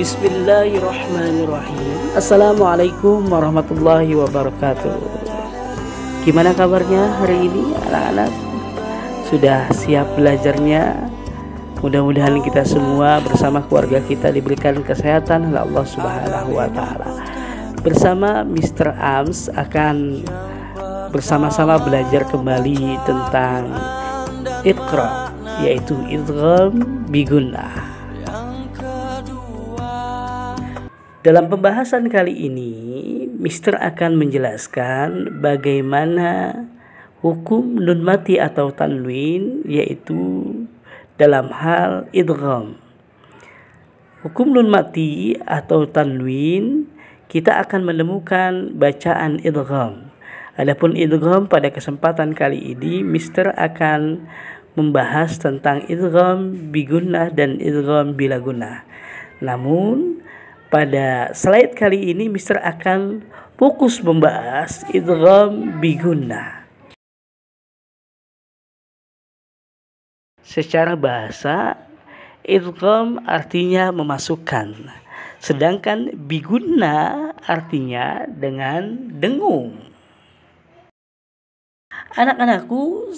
Bismillahirrahmanirrahim Assalamualaikum warahmatullahi wabarakatuh Gimana kabarnya hari ini anak-anak? Sudah siap belajarnya? Mudah-mudahan kita semua bersama keluarga kita diberikan kesehatan oleh Allah Subhanahu wa taala. Bersama Mr. Ams akan bersama-sama belajar kembali tentang Iqra yaitu idgham bigunnah Dalam pembahasan kali ini, Mister akan menjelaskan bagaimana hukum nun mati atau tanwin yaitu dalam hal idgham. Hukum nun mati atau tanwin kita akan menemukan bacaan idgham. Adapun idgham pada kesempatan kali ini Mister akan membahas tentang idgham bigunnah dan idgham bila gunnah. Namun pada slide kali ini Mister akan fokus membahas idgham biguna. Secara bahasa, idgham artinya memasukkan, sedangkan biguna artinya dengan dengung. Anak-anakku,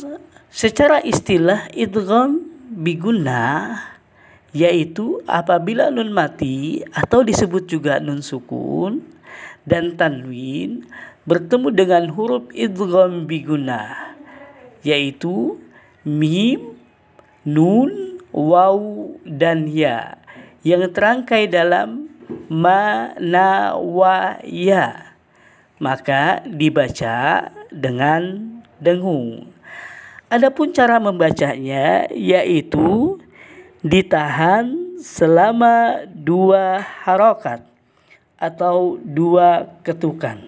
secara istilah idgham biguna yaitu apabila nun mati atau disebut juga nun sukun dan tanwin bertemu dengan huruf idgham biguna yaitu mim, nun, waw dan ya yang terangkai dalam ma na ya. maka dibaca dengan dengung adapun cara membacanya yaitu ditahan selama dua harokat atau dua ketukan.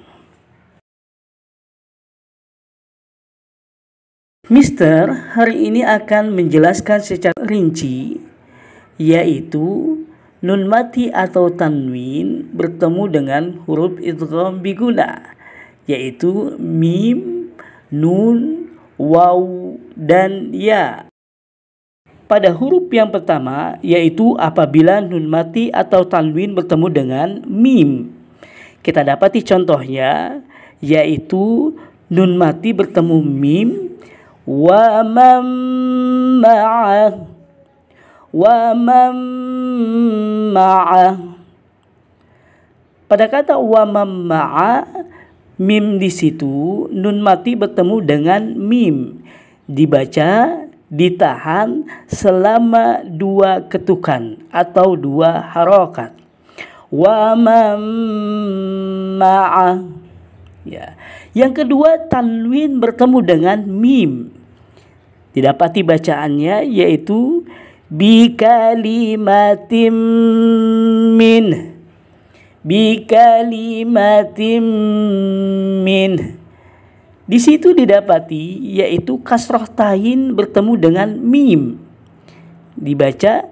Mister hari ini akan menjelaskan secara rinci yaitu nun mati atau tanwin bertemu dengan huruf idgham biguna yaitu mim, nun, waw dan ya pada huruf yang pertama yaitu apabila nun mati atau tanwin bertemu dengan mim. Kita dapati contohnya yaitu nun mati bertemu mim wa wa pada kata wa mam mim di situ nun mati bertemu dengan mim dibaca ditahan selama dua ketukan atau dua harokat. Wa Ya. Yang kedua tanwin bertemu dengan mim. Didapati bacaannya yaitu bi kalimatim min bi kalimatim min di situ didapati yaitu kasroh tain bertemu dengan mim. Dibaca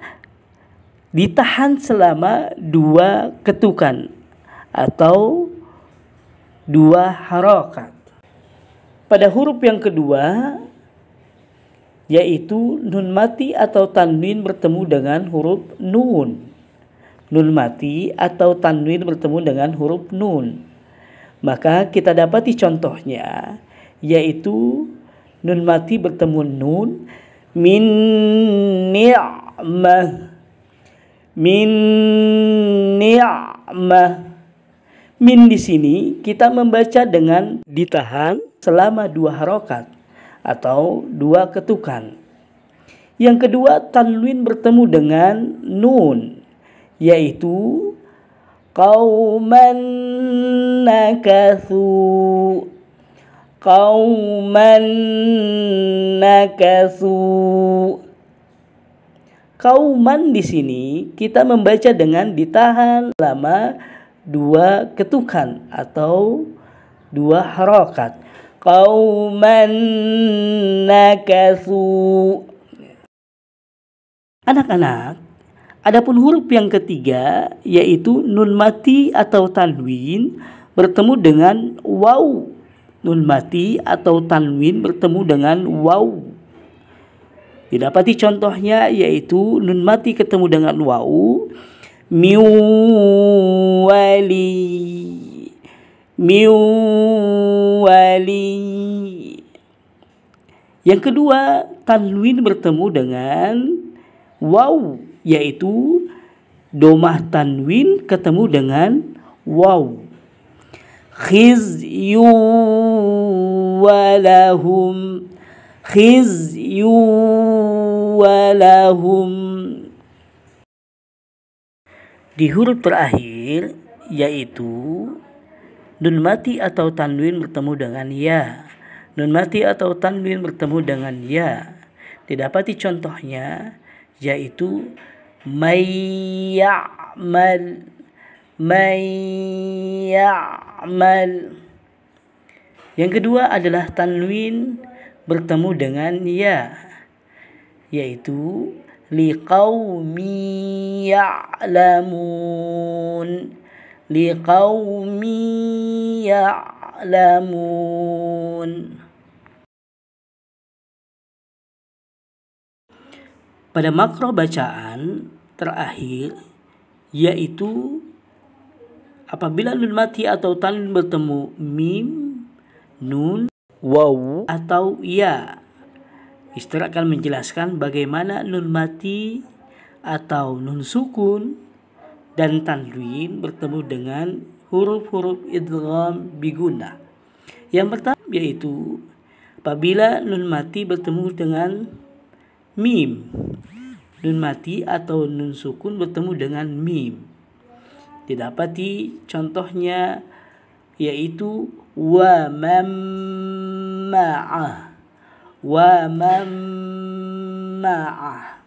ditahan selama dua ketukan atau dua harokat. Pada huruf yang kedua yaitu nun mati atau tanwin bertemu dengan huruf nun. Nun mati atau tanwin bertemu dengan huruf nun maka kita dapati contohnya yaitu nun mati bertemu nun min ni'mah min ni'mah min di sini kita membaca dengan ditahan selama dua harokat atau dua ketukan. Yang kedua tanwin bertemu dengan nun yaitu قوما نكثوا قوما نكثوا Kauman di sini kita membaca dengan ditahan lama dua ketukan atau dua harokat. Kauman nakasu. Anak-anak, Adapun huruf yang ketiga yaitu nun mati atau tanwin bertemu dengan waw. Nun mati atau tanwin bertemu dengan waw. Didapati contohnya yaitu nun mati ketemu dengan waw miwali miwali yang kedua tanwin bertemu dengan waw yaitu domah tanwin ketemu dengan waw khizyu walahum khizyu walahum di huruf terakhir yaitu nun mati atau tanwin bertemu dengan ya nun mati atau tanwin bertemu dengan ya didapati contohnya yaitu من يعمل من يعمل yang kedua adalah tanwin bertemu dengan ya yaitu liqaumi ya'lamun liqaumi ya'lamun Pada makro bacaan terakhir yaitu apabila nun mati atau tanwin bertemu mim, nun, waw atau ya. Mister akan menjelaskan bagaimana nun mati atau nun sukun dan tanwin bertemu dengan huruf-huruf idgham biguna. Yang pertama yaitu apabila nun mati bertemu dengan mim nun mati atau nun sukun bertemu dengan mim. Didapati contohnya yaitu wa mamma'ah. Wa mamma'ah.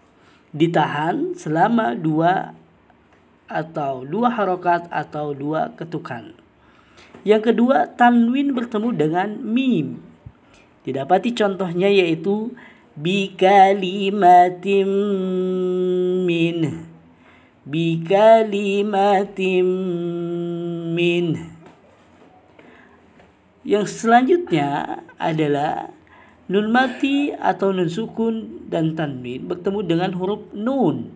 Ditahan selama dua atau dua harokat atau dua ketukan. Yang kedua, tanwin bertemu dengan mim. Didapati contohnya yaitu bikalimatim min bikalimatim min yang selanjutnya adalah nun mati atau nun sukun dan tanwin bertemu dengan huruf nun.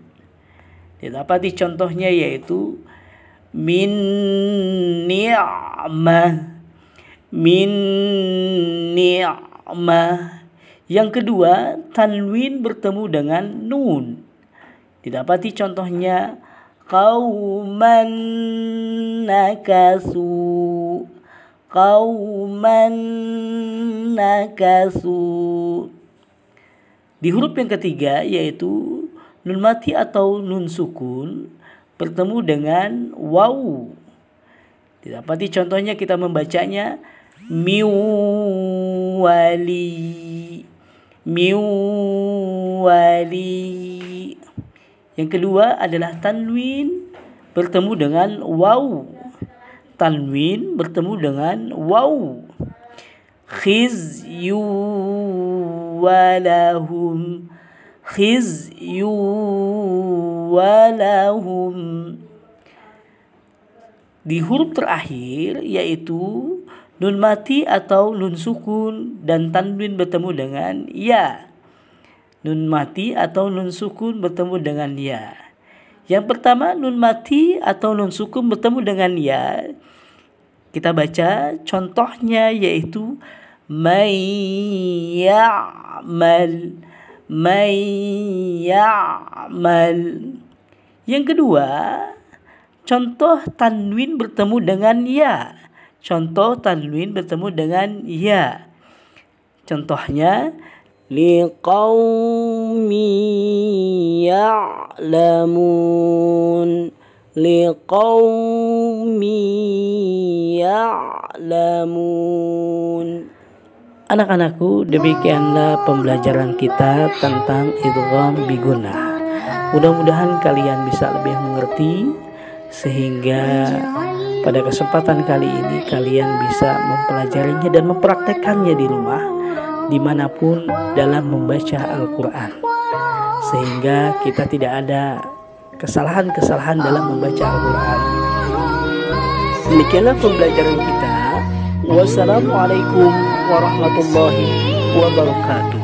Didapati contohnya yaitu min ni'mah min ni'mah yang kedua, tanwin bertemu dengan nun. Didapati contohnya qauman nakasu qauman nakasu di huruf yang ketiga yaitu nun mati atau nun sukun bertemu dengan waw didapati contohnya kita membacanya miwali min wali. Yang kedua adalah tanwin bertemu dengan waw. Tanwin bertemu dengan waw. Khizyu walahum. Khizyu walahum. Di huruf terakhir yaitu Nun mati atau nun sukun dan tanwin bertemu dengan ya. Nun mati atau nun sukun bertemu dengan ya. Yang pertama nun mati atau nun sukun bertemu dengan ya. Kita baca contohnya yaitu may ya'mal Yang kedua, contoh tanwin bertemu dengan ya Contoh tanwin bertemu dengan ya. Contohnya liqaumi ya'lamun liqaumi ya'lamun Anak-anakku, demikianlah pembelajaran kita tentang idgham biguna. Mudah-mudahan kalian bisa lebih mengerti sehingga pada kesempatan kali ini kalian bisa mempelajarinya dan mempraktekannya di rumah dimanapun dalam membaca Al-Quran sehingga kita tidak ada kesalahan-kesalahan dalam membaca Al-Quran demikianlah pembelajaran kita wassalamualaikum warahmatullahi wabarakatuh